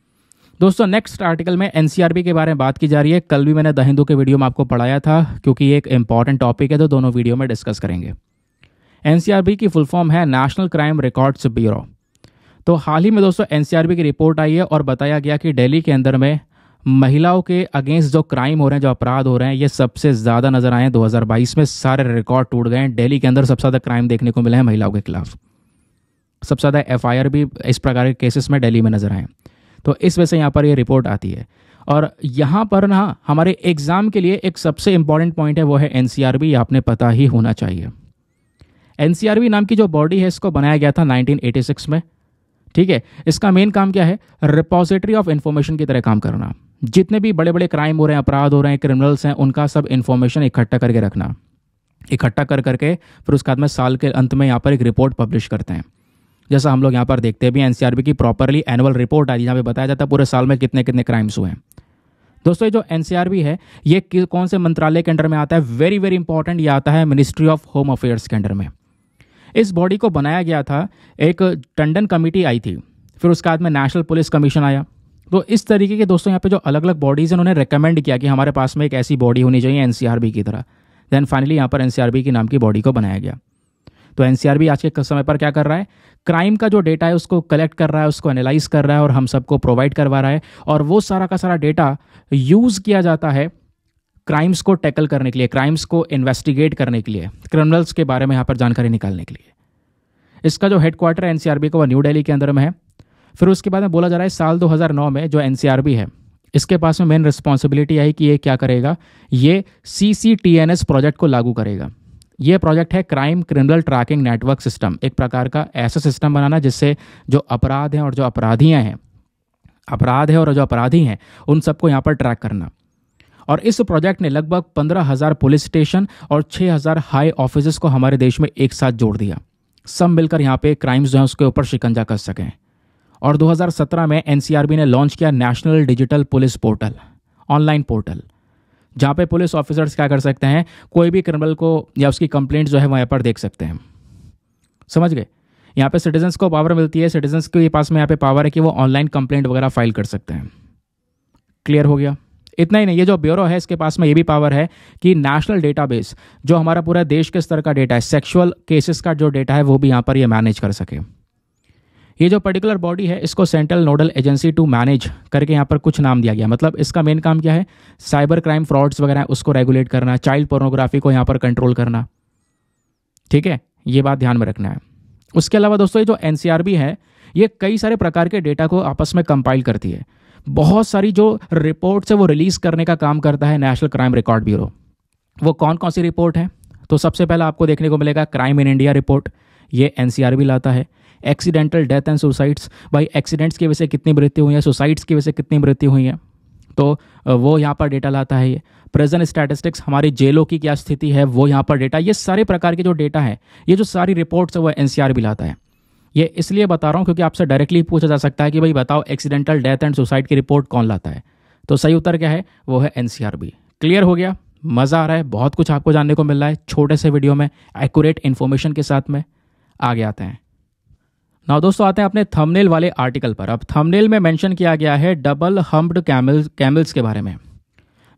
दोस्तों नेक्स्ट आर्टिकल में एन के बारे में बात की जा रही है कल भी मैंने द हिंदू के वीडियो में आपको पढ़ाया था क्योंकि ये एक इंपॉर्टेंट टॉपिक है तो दोनों वीडियो में डिस्कस करेंगे एन की फुल फॉर्म है नेशनल क्राइम रिकॉर्ड्स ब्यूरो तो हाल ही में दोस्तों एन की रिपोर्ट आई है और बताया गया कि डेली के अंदर में महिलाओं के अगेंस्ट जो क्राइम हो रहे हैं जो अपराध हो रहे हैं ये सबसे ज़्यादा नजर आए हैं दो में सारे रिकॉर्ड टूट गए हैं डेली के अंदर सबसे ज़्यादा क्राइम देखने को मिले हैं महिलाओं के खिलाफ सबसे ज़्यादा एफ भी इस प्रकार के केसेस में दिल्ली में नज़र आए तो इस वजह से यहाँ पर ये यह रिपोर्ट आती है और यहाँ पर ना हमारे एग्ज़ाम के लिए एक सबसे इम्पॉर्टेंट पॉइंट है वो है एन ये आपने पता ही होना चाहिए एन नाम की जो बॉडी है इसको बनाया गया था 1986 में ठीक है इसका मेन काम क्या है रिपोजिटरी ऑफ इन्फॉर्मेशन की तरह काम करना जितने भी बड़े बड़े क्राइम हो रहे हैं अपराध हो रहे हैं क्रिमिनल्स हैं उनका सब इन्फॉर्मेशन इकट्ठा करके रखना इकट्ठा कर करके फिर उसके बाद में साल के अंत में यहाँ पर एक रिपोर्ट पब्लिश करते हैं जैसा हम लोग यहाँ पर देखते हैं भी एनसीआरबी की प्रॉपरली एनुअल रिपोर्ट आई जहाँ पे बताया जाता है पूरे साल में कितने कितने क्राइम्स हुए हैं दोस्तों ये जो एनसीआरबी है ये कौन से मंत्रालय के अंडर में आता है वेरी वेरी इंपॉर्टेंट ये आता है मिनिस्ट्री ऑफ होम अफेयर्स के अंडर में इस बॉडी को बनाया गया था एक टंडन कमेटी आई थी फिर उसके बाद में नेशनल पुलिस कमीशन आया तो इस तरीके के दोस्तों यहाँ पे जो अलग अलग बॉडीज़ हैं उन्होंने रिकमेंड किया कि हमारे पास में एक ऐसी बॉडी होनी चाहिए एनसीआरबी की तरह देन फाइनली यहाँ पर एनसीआरबी के नाम की बॉडी को बनाया गया तो एनसीआरबी आज के समय पर क्या कर रहा है क्राइम का जो डेटा है उसको कलेक्ट कर रहा है उसको एनालाइज कर रहा है और हम सबको प्रोवाइड करवा रहा है और वो सारा का सारा डेटा यूज़ किया जाता है क्राइम्स को टैकल करने के लिए क्राइम्स को इन्वेस्टिगेट करने के लिए क्रिमिनल्स के बारे में यहाँ पर जानकारी निकालने के लिए इसका जो हेडक्वार्टर है एनसीआरबी का वो न्यू डेली के अंदर में है फिर उसके बाद में बोला जा रहा है साल 2009 में जो एनसीआरबी है इसके पास में मेन रिस्पॉन्सिबिलिटी आई कि ये क्या करेगा ये सी प्रोजेक्ट को लागू करेगा ये प्रोजेक्ट है crime criminal tracking network system एक प्रकार का ऐसा सिस्टम बनाना जिससे जो अपराध हैं और जो अपराधियाँ हैं अपराध है और जो अपराधी हैं उन सबको यहाँ पर ट्रैक करना और इस प्रोजेक्ट ने लगभग पंद्रह हज़ार पुलिस स्टेशन और छः हज़ार हाई ऑफिस को हमारे देश में एक साथ जोड़ दिया सब मिलकर यहाँ पे क्राइम्स जो हैं उसके ऊपर शिकंजा कर सकें और 2017 में एनसीआरबी ने लॉन्च किया national digital police portal online portal जहाँ पे पुलिस ऑफिसर्स क्या कर सकते हैं कोई भी क्रिमिनल को या उसकी कंप्लेंट जो है वहाँ पर देख सकते हैं समझ गए यहाँ पे सिटीजन्स को पावर मिलती है सिटीजन्स के पास में यहाँ पे पावर है कि वो ऑनलाइन कंप्लेंट वगैरह फाइल कर सकते हैं क्लियर हो गया इतना ही नहीं ये जो ब्यूरो है इसके पास में ये भी पावर है कि नेशनल डेटाबेस जो हमारा पूरा देश के स्तर का डेटा है सेक्सुअल केसेस का जो डेटा है वो भी यहाँ पर ये मैनेज कर सके ये जो पर्टिकुलर बॉडी है इसको central nodal agency to manage करके यहाँ पर कुछ नाम दिया गया मतलब इसका मेन काम क्या है साइबर क्राइम फ्रॉड्स वगैरह उसको रेगुलेट करना चाइल्ड पोर्नोग्राफी को यहाँ पर कंट्रोल करना ठीक है ये बात ध्यान में रखना है उसके अलावा दोस्तों ये जो एन है ये कई सारे प्रकार के डेटा को आपस में कंपाइल करती है बहुत सारी जो रिपोर्ट्स है वो रिलीज़ करने का काम करता है नेशनल क्राइम रिकॉर्ड ब्यूरो वो कौन कौन सी रिपोर्ट है तो सबसे पहला आपको देखने को मिलेगा क्राइम इन इंडिया रिपोर्ट ये एन लाता है एक्सीडेंटल डेथ एंड सुसाइड्स भाई एक्सीडेंट्स की वजह से कितनी मृत्यु हुई है सुसाइड्स की वजह से कितनी मृत्यु हुई है तो वो यहाँ पर डेटा लाता है ये प्रेजेंट स्टैटिस्टिक्स हमारी जेलों की क्या स्थिति है वो यहाँ पर डेटा ये सारे प्रकार के जो डेटा है ये जो सारी रिपोर्ट्स है वो एन भी लाता है ये इसलिए बता रहा हूँ क्योंकि आपसे डायरेक्टली पूछा जा सकता है कि भाई बताओ एक्सीडेंटल डेथ एंड सुसाइड की रिपोर्ट कौन लाता है तो सही उत्तर क्या है वो है एन क्लियर हो गया मज़ा आ रहा है बहुत कुछ आपको जानने को मिल रहा है छोटे से वीडियो में एक्यूरेट इन्फॉर्मेशन के साथ में आगे आते हैं ना दोस्तों आते हैं अपने थंबनेल वाले आर्टिकल पर अब थंबनेल में मेंशन किया गया है डबल हम्ब्ड कैमल्स कैमल्स के बारे में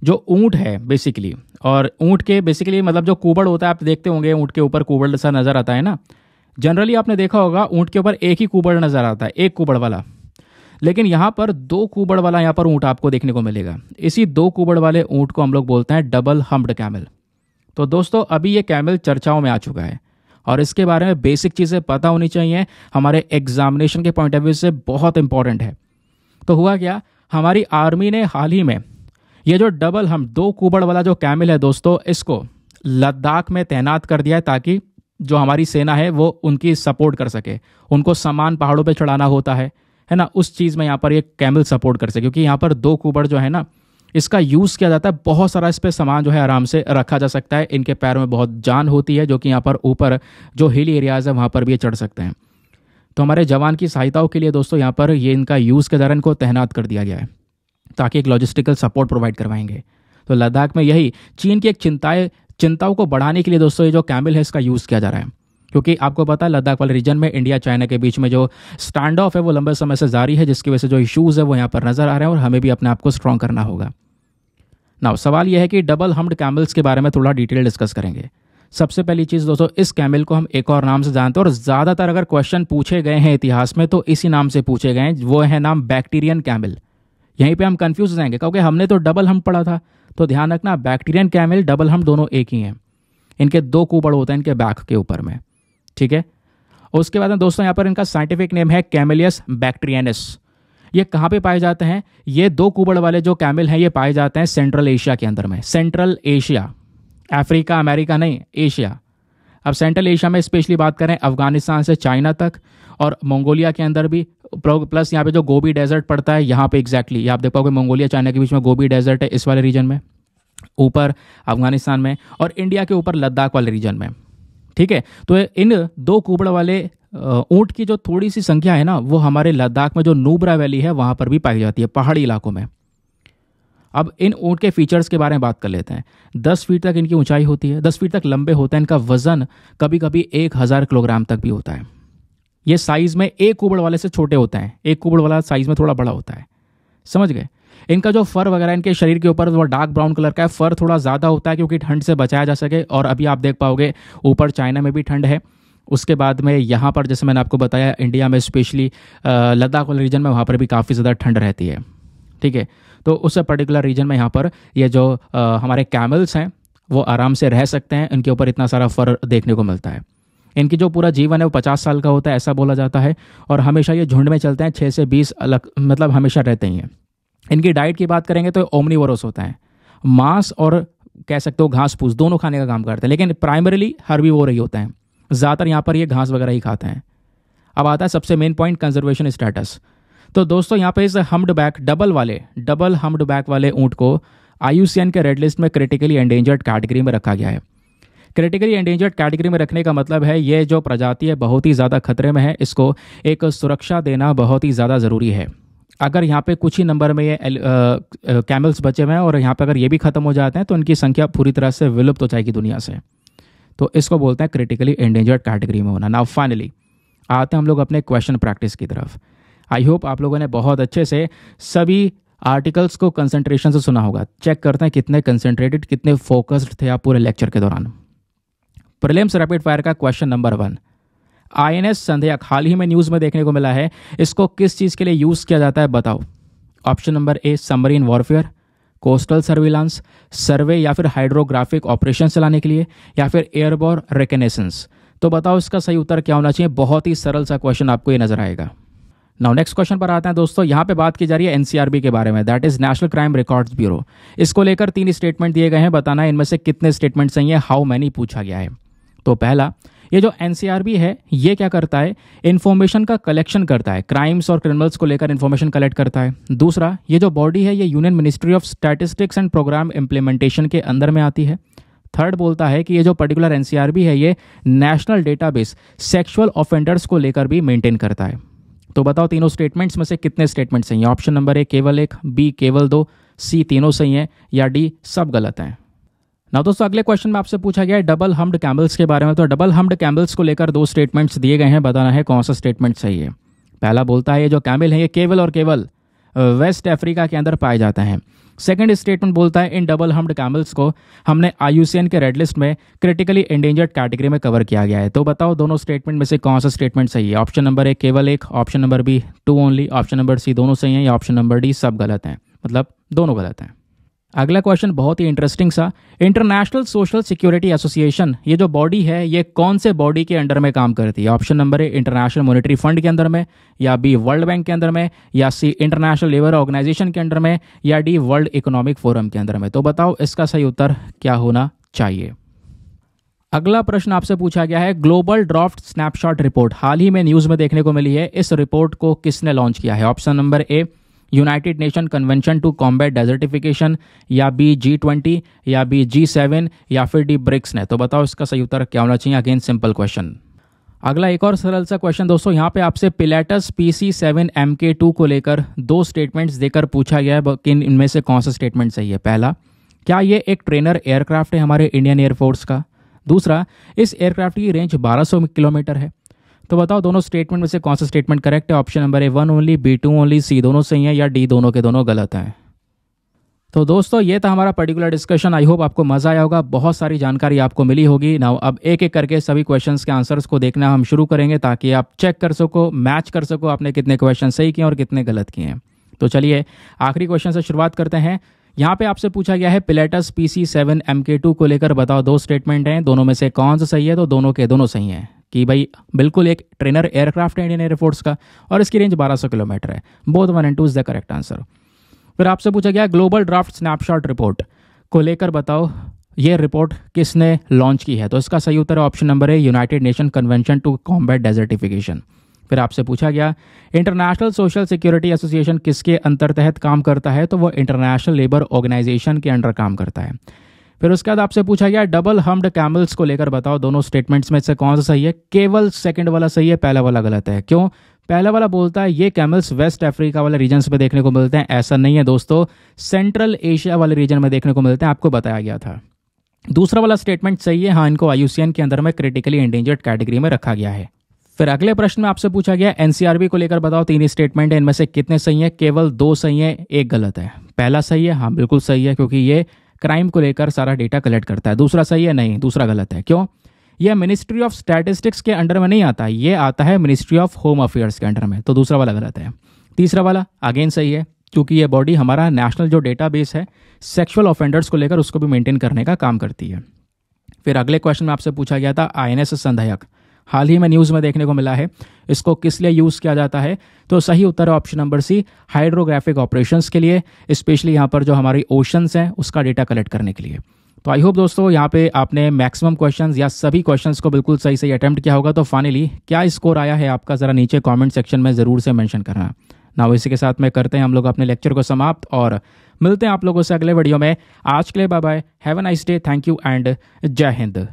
जो ऊँट है बेसिकली और ऊंट के बेसिकली मतलब जो कुबड़ होता है आप देखते होंगे ऊँट के ऊपर कुबड़ जैसा नज़र आता है ना जनरली आपने देखा होगा ऊँट के ऊपर एक ही कुबड़ नज़र आता है एक कुबड़ वाला लेकिन यहाँ पर दो कुबड़ वाला यहाँ पर ऊँट आपको देखने को मिलेगा इसी दो कुबड़ वाले ऊँट को हम लोग बोलते हैं डबल हम्ब्ड कैमल तो दोस्तों अभी ये कैमल चर्चाओं में आ चुका है और इसके बारे में बेसिक चीज़ें पता होनी चाहिए हमारे एग्जामिनेशन के पॉइंट ऑफ व्यू से बहुत इंपॉर्टेंट है तो हुआ क्या हमारी आर्मी ने हाल ही में ये जो डबल हम दो कुबड़ वाला जो कैमिल है दोस्तों इसको लद्दाख में तैनात कर दिया है ताकि जो हमारी सेना है वो उनकी सपोर्ट कर सके उनको सामान पहाड़ों पे चढ़ाना होता है है ना उस चीज़ में यहाँ पर ये कैमल सपोर्ट कर सके क्योंकि यहाँ पर दो कुबड़ जो है ना इसका यूज़ किया जाता है बहुत सारा इस पर सामान जो है आराम से रखा जा सकता है इनके पैरों में बहुत जान होती है जो कि यहाँ पर ऊपर जो हिल एरियाज़ है वहाँ पर भी ये चढ़ सकते हैं तो हमारे जवान की सहायताओं के लिए दोस्तों यहाँ पर ये इनका यूज़ के दौरान इनको तैनात कर दिया गया है ताकि एक लॉजिस्टिकल सपोर्ट प्रोवाइड करवाएंगे तो लद्दाख में यही चीन की एक चिंताएं चिंताओं को बढ़ाने के लिए दोस्तों ये जो कैमिल है इसका यूज़ किया जा रहा है क्योंकि आपको पता है लद्दाख वाले रीजन में इंडिया चाइना के बीच में जो स्टैंड ऑफ है वो लंबे समय से जारी है जिसकी वजह से जो इशूज़ है वो यहाँ पर नज़र आ रहे हैं और हमें भी अपने आप को स्ट्रॉन्ग करना होगा नाउ सवाल यह है कि डबल हम्ड कैमल्स के बारे में थोड़ा डिटेल डिस्कस करेंगे सबसे पहली चीज़ दोस्तों इस कैमल को हम एक और नाम से जानते हैं और ज़्यादातर अगर क्वेश्चन पूछे गए हैं इतिहास में तो इसी नाम से पूछे गए हैं वो है नाम बैक्टीरियन कैमल यहीं पे हम कंफ्यूज हो जाएंगे क्योंकि हमने तो डबल हम पढ़ा था तो ध्यान रखना बैक्टीरियन कैमल डबल हम दोनों एक ही हैं इनके दो कूबड़ होते हैं इनके बैक के ऊपर में ठीक है उसके बाद दोस्तों यहाँ पर इनका साइंटिफिक नेम है कैमिलियस बैक्टीरियनस ये कहाँ पे पाए जाते हैं ये दो कुबड़ वाले जो कैमिल हैं ये पाए जाते हैं सेंट्रल एशिया के अंदर में सेंट्रल एशिया अफ्रीका अमेरिका नहीं एशिया अब सेंट्रल एशिया में स्पेशली बात करें अफगानिस्तान से चाइना तक और मंगोलिया के अंदर भी प्लस यहाँ पे जो गोबी डेजर्ट पड़ता है यहाँ पे एग्जैक्टली आप देख पाओगे मंगोलिया चाइना के बीच में गोबी डेजर्ट है इस वाले रीजन में ऊपर अफगानिस्तान में और इंडिया के ऊपर लद्दाख वाले रीजन में ठीक है तो इन दो कुबड़ वाले ऊंट की जो थोड़ी सी संख्या है ना वो हमारे लद्दाख में जो नूबरा वैली है वहाँ पर भी पाई जाती है पहाड़ी इलाकों में अब इन ऊंट के फीचर्स के बारे में बात कर लेते हैं दस फीट तक इनकी ऊंचाई होती है दस फीट तक लंबे होते हैं इनका वजन कभी कभी एक हज़ार किलोग्राम तक भी होता है ये साइज़ में एक उबड़ वाले से छोटे होते हैं एक कुबड़ वाला साइज़ में थोड़ा बड़ा होता है समझ गए इनका जो फर वगैरह इनके शरीर के ऊपर वो डार्क ब्राउन कलर का है फर थोड़ा ज़्यादा होता है क्योंकि ठंड से बचाया जा सके और अभी आप देख पाओगे ऊपर चाइना में भी ठंड है उसके बाद में यहाँ पर जैसे मैंने आपको बताया इंडिया में स्पेशली लद्दाख वाले रीजन में वहाँ पर भी काफ़ी ज़्यादा ठंड रहती है ठीक है तो उस पर्टिकुलर रीजन में यहाँ पर ये जो आ, हमारे कैमल्स हैं वो आराम से रह सकते हैं इनके ऊपर इतना सारा फर देखने को मिलता है इनकी जो पूरा जीवन है वो पचास साल का होता है ऐसा बोला जाता है और हमेशा ये झुंड में चलते हैं छः से बीस अलग मतलब हमेशा रहते ही हैं इनकी डाइट की बात करेंगे तो ओमनीवोरस होता है मांस और कह सकते हो घास फूस दोनों खाने का काम करते हैं लेकिन प्राइमरीली हर्बीवोर ही होते हैं ज़्यादातर यहाँ पर ये घास वगैरह ही खाते हैं अब आता है सबसे मेन पॉइंट कंजर्वेशन स्टेटस तो दोस्तों यहाँ पे इस हम्ड बैक डबल वाले डबल हम्ड बैक वाले ऊँट को आई के रेड लिस्ट में क्रिटिकली एंडेंजर्ड कैटेगरी में रखा गया है क्रिटिकली एंडेंजर्ड कैटेगरी में रखने का मतलब है ये जो प्रजाति है बहुत ही ज़्यादा खतरे में है इसको एक सुरक्षा देना बहुत ही ज़्यादा ज़रूरी है अगर यहाँ पे कुछ ही नंबर में ये कैमल्स बचे हुए हैं और यहाँ पे अगर ये भी ख़त्म हो जाते हैं तो उनकी संख्या पूरी तरह से विलुप्त हो जाएगी दुनिया से तो इसको बोलते हैं क्रिटिकली एंडेंजर्ड कैटेगरी में होना नाउ फाइनली आते हैं हम लोग अपने क्वेश्चन प्रैक्टिस की तरफ आई होप आप लोगों ने बहुत अच्छे से सभी आर्टिकल्स को कंसंट्रेशन से सुना होगा चेक करते हैं कितने कंसंट्रेटेड कितने फोकस्ड थे आप पूरे लेक्चर के दौरान प्रिलिम्स रैपिड फायर का question number one INS Sandhya हाल ही में न्यूज़ में देखने को मिला है इसको किस चीज़ के लिए यूज़ किया जाता है बताओ option number A submarine warfare coastal surveillance survey या फिर हाइड्रोग्राफिक ऑपरेशन चलाने के लिए या फिर एयरबोर रिकनेसेंस तो बताओ इसका सही उत्तर क्या होना चाहिए बहुत ही सरल सा क्वेश्चन आपको ये नजर आएगा नाउ नेक्स्ट क्वेश्चन पर आते हैं दोस्तों यहाँ पे बात की जा रही है एनसीआरबी के बारे में that is national crime records bureau इसको लेकर तीन स्टेटमेंट दिए गए हैं बताना इनमें से कितने स्टेटमेंट सही है हाउ मैनी पूछा गया है तो पहला ये जो एन है ये क्या करता है इन्फॉर्मेशन का कलेक्शन करता है क्राइम्स और क्रिमिनल्स को लेकर इन्फॉर्मेशन कलेक्ट करता है दूसरा ये जो बॉडी है ये union ministry of statistics and programme implementation के अंदर में आती है थर्ड बोलता है कि ये जो पर्टिकुलर एन है ये नेशनल डेटाबेस सेक्शुअल ऑफेंडर्स को लेकर भी मेंटेन करता है तो बताओ तीनों स्टेटमेंट्स में से कितने स्टेटमेंट सही हैं ऑप्शन नंबर ए केवल एक बी केवल दो सी तीनों सही हैं या डी सब गलत हैं ना दोस्तों अगले क्वेश्चन में आपसे पूछा गया है डबल हम्ड कैम्बल्स के बारे में तो डबल हम्ड कैम्बल्स को लेकर दो स्टेटमेंट्स दिए गए हैं बताना है कौन सा स्टेटमेंट सही है पहला बोलता है ये जो कैमिल है ये केवल और केवल वेस्ट अफ्रीका के अंदर पाए जाते हैं सेकेंड स्टेटमेंट बोलता है इन डबल हम्ड कैमल्स को हमने आई के रेड लिस्ट में क्रिटिकली एंडेंजर्ड कैटेगरी में कवर किया गया है तो बताओ दोनों स्टेटमेंट में से कौन सा स्टेटमेंट सही है ऑप्शन नंबर ए केवल एक option number B two only option number C दोनों सही हैं या ऑप्शन नंबर डी सब गलत हैं मतलब दोनों गलत हैं अगला क्वेश्चन बहुत ही इंटरेस्टिंग सा इंटरनेशनल सोशल सिक्योरिटी एसोसिएशन ये जो बॉडी है ये कौन से बॉडी के अंडर में काम करती है option number A international monetary fund के अंदर में या बी वर्ल्ड बैंक के अंदर में या सी इंटरनेशनल लेबर ऑर्गेनाइजेशन के अंडर में या डी वर्ल्ड इकोनॉमिक फोरम के अंदर में तो बताओ इसका सही उत्तर क्या होना चाहिए अगला प्रश्न आपसे पूछा गया है ग्लोबल ड्राफ्ट स्नैपशॉट रिपोर्ट हाल ही में न्यूज में देखने को मिली है इस रिपोर्ट को किसने लॉन्च किया है option number A united nation convention to combat desertification या बी जी ट्वेंटी या बी जी सेवन या फिर डी ब्रिक्स ने तो बताओ इसका सही उत्तर क्या होना चाहिए अगेन सिंपल क्वेश्चन अगला एक और सरल सा क्वेश्चन दोस्तों यहाँ पे आपसे Pilatus P C seven M K two को लेकर दो स्टेटमेंट्स देकर पूछा गया है कि इनमें से कौन सा स्टेटमेंट सही है पहला क्या ये एक ट्रेनर एयरक्राफ्ट है हमारे इंडियन एयरफोर्स का दूसरा इस एयरक्राफ्ट की रेंज 1200 किलोमीटर है तो बताओ दोनों स्टेटमेंट में से कौन सा स्टेटमेंट करेक्ट है option number A one only B two only C दोनों सही है या डी दोनों के दोनों गलत हैं तो दोस्तों ये था हमारा पर्टिकुलर डिस्कशन आई होप आपको मजा आया होगा बहुत सारी जानकारी आपको मिली होगी नाउ अब एक एक करके सभी क्वेश्चंस के आंसर्स को देखना हम शुरू करेंगे ताकि आप चेक कर सको मैच कर सको आपने कितने क्वेश्चन सही किए और कितने गलत किए हैं तो चलिए आखिरी क्वेश्चन से शुरुआत करते हैं यहाँ पे आपसे पूछा गया है Pilatus P C seven M K two को लेकर बताओ दो स्टेटमेंट हैं दोनों में से कौन सा सही है तो दोनों के दोनों सही हैं कि भाई बिल्कुल एक ट्रेनर एयरक्राफ्ट है इंडियन एयरफोर्स का और इसकी रेंज 1200 किलोमीटर है both one and two is the correct answer फिर आपसे पूछा गया ग्लोबल ड्राफ्ट स्नैपशॉट रिपोर्ट को लेकर बताओ ये रिपोर्ट किसने लॉन्च की है तो इसका सही उत्तर ऑप्शन नंबर है United nation convention to combat desertification फिर आपसे पूछा गया इंटरनेशनल सोशल सिक्योरिटी एसोसिएशन किसके अंतर तहत काम करता है तो वो इंटरनेशनल लेबर ऑर्गेनाइजेशन के अंडर काम करता है फिर उसके बाद आपसे पूछा गया डबल हम्ड कैमल्स को लेकर बताओ दोनों स्टेटमेंट्स में से कौन सा सही है केवल सेकंड वाला सही है पहला वाला गलत है क्यों पहला वाला बोलता है ये कैमल्स वेस्ट अफ्रीका वाले रीजन में देखने को मिलते हैं ऐसा नहीं है दोस्तों सेंट्रल एशिया वाले रीजन में देखने को मिलते हैं आपको बताया गया था दूसरा वाला स्टेटमेंट सही है हाँ इनको आयुसियन के अंदर में क्रिटिकली एंडेंजर्ड कैटेगरी में रखा गया है फिर अगले प्रश्न में आपसे पूछा गया एनसीआरबी को लेकर बताओ तीन स्टेटमेंट है इनमें से कितने सही है केवल दो सही है एक गलत है पहला सही है हाँ बिल्कुल सही है क्योंकि ये क्राइम को लेकर सारा डेटा कलेक्ट करता है दूसरा सही है नहीं दूसरा गलत है क्यों यह मिनिस्ट्री ऑफ स्टैटिस्टिक्स के अंडर में नहीं आता ये आता है मिनिस्ट्री ऑफ होम अफेयर्स के अंडर में तो दूसरा वाला गलत है तीसरा वाला अगेन सही है क्योंकि ये बॉडी हमारा नेशनल जो डेटाबेस है सेक्सुअल ऑफेंडर्स को लेकर उसको भी मेंटेन करने का काम करती है फिर अगले क्वेश्चन में आपसे पूछा गया था आईएनएस संधायक हाल ही में न्यूज़ में देखने को मिला है इसको किस लिए यूज़ किया जाता है तो सही उत्तर है option number C hydrographic operations के लिए स्पेशली यहाँ पर जो हमारी ओशंस हैं उसका डेटा कलेक्ट करने के लिए तो आई होप दोस्तों यहाँ पे आपने मैक्सिमम क्वेश्चन या सभी क्वेश्चंस को बिल्कुल सही सही अटैम्प्ट किया होगा तो फाइनली क्या स्कोर आया है आपका ज़रा नीचे कमेंट सेक्शन में ज़रूर से मेंशन करना ना इसी के साथ में करते हैं हम लोग अपने लेक्चर को समाप्त और मिलते हैं आप लोगों से अगले वीडियो में आज के लिए bye bye have a nice day thank you and जय हिंद